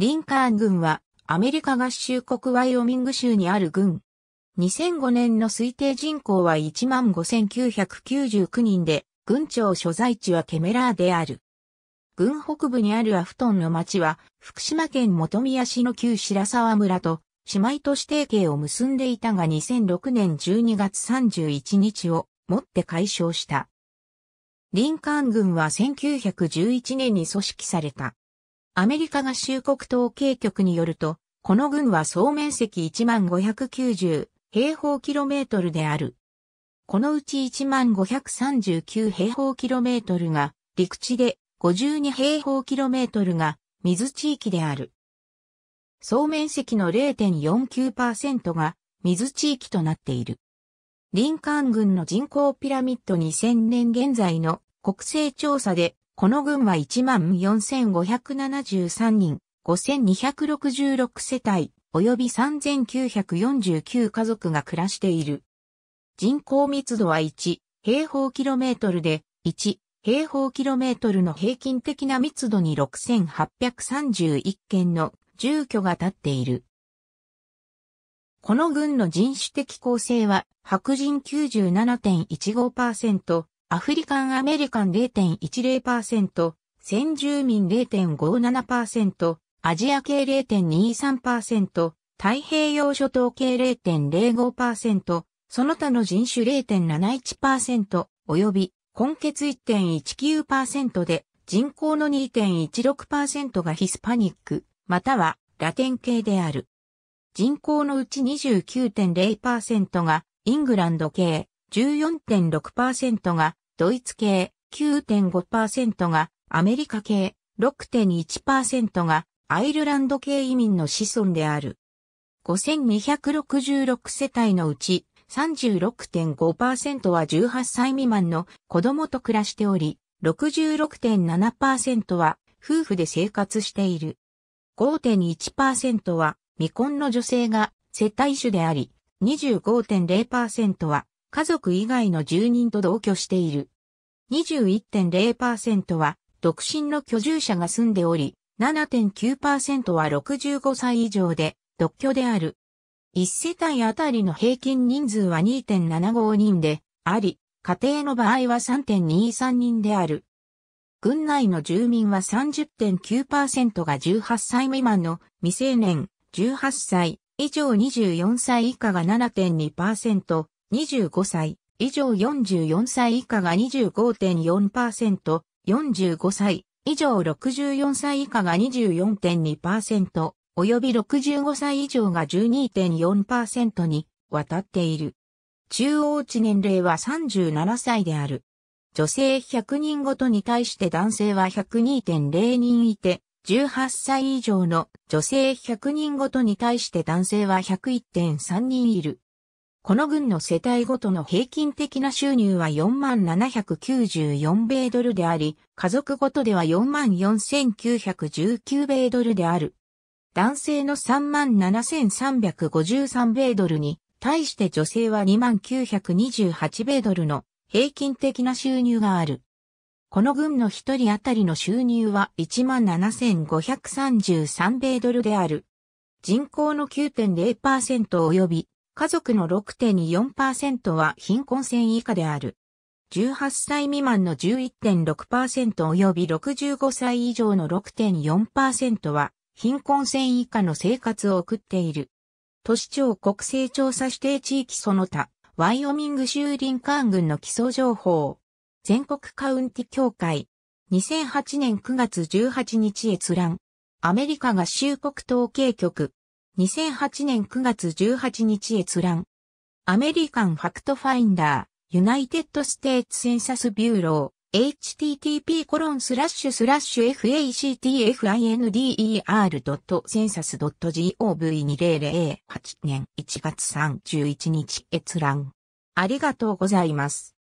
リンカーン軍はアメリカ合衆国ワイオミング州にある軍。2005年の推定人口は15,999人で、軍庁所在地はケメラーである。軍北部にあるアフトンの町は、福島県本宮市の旧白沢村と、姉妹都市提携を結んでいたが2006年12月31日をもって解消した。リンカーン軍は1911年に組織された。アメリカ合衆国統計局によると、この郡は総面積1590平方キロメートルである。このうち1539平方キロメートルが陸地で52平方キロメートルが水地域である。総面積の0.49%が水地域となっている。リンカーン郡の人口ピラミッド2000年現在の国勢調査でこの軍は14,573人、5,266世帯、及び3,949家族が暮らしている。人口密度は1、平方キロメートルで、1、平方キロメートルの平均的な密度に6,831件の住居が建っている。この軍の人種的構成は白人97.15%、アフリカンアメリカン0.10%、先住民0.57%、アジア系0.23%、太平洋諸島系0.05%、その他の人種0.71%、及び、根血1.19%で、人口の2.16%がヒスパニック、またはラテン系である。人口のうち29.0%がイングランド系、14.6%がドイツ系9.5%がアメリカ系6.1%がアイルランド系移民の子孫である。5266世帯のうち36.5%は18歳未満の子供と暮らしており、66.7%は夫婦で生活している。5.1%は未婚の女性が世帯主であり、25.0%は家族以外の住人と同居している。21.0%は独身の居住者が住んでおり、7.9%は65歳以上で独居である。1世帯あたりの平均人数は2.75人であり、家庭の場合は3.23人である。軍内の住民は30.9%が18歳未満の未成年、18歳以上24歳以下が7.2%、25歳以上44歳以下が25.4%、45歳以上64歳以下が24.2%、及び65歳以上が12.4%に渡っている。中央値年齢は37歳である。女性100人ごとに対して男性は102.0人いて、18歳以上の女性100人ごとに対して男性は101.3人いる。この軍の世帯ごとの平均的な収入は4794米ドルであり、家族ごとでは44919米ドルである。男性の37353米ドルに、対して女性は2928米ドルの平均的な収入がある。この軍の一人当たりの収入は17,533米ドルである。人口の9.0%及び家族の6.24%は貧困線以下である。18歳未満の11.6%及び65歳以上の6.4%は貧困線以下の生活を送っている。都市庁国勢調査指定地域その他、ワイオミング州林間郡の基礎情報。全国カウンティ協会。2008年9月18日閲覧。アメリカ合衆国統計局。2008年9月18日閲覧。アメリカンファクトファインダー、ユナイテッドステーツセンサスビューロー、http コロンスラッシュスラッシュ factfinder.census.gov2008 年1月31日閲覧。ありがとうございます。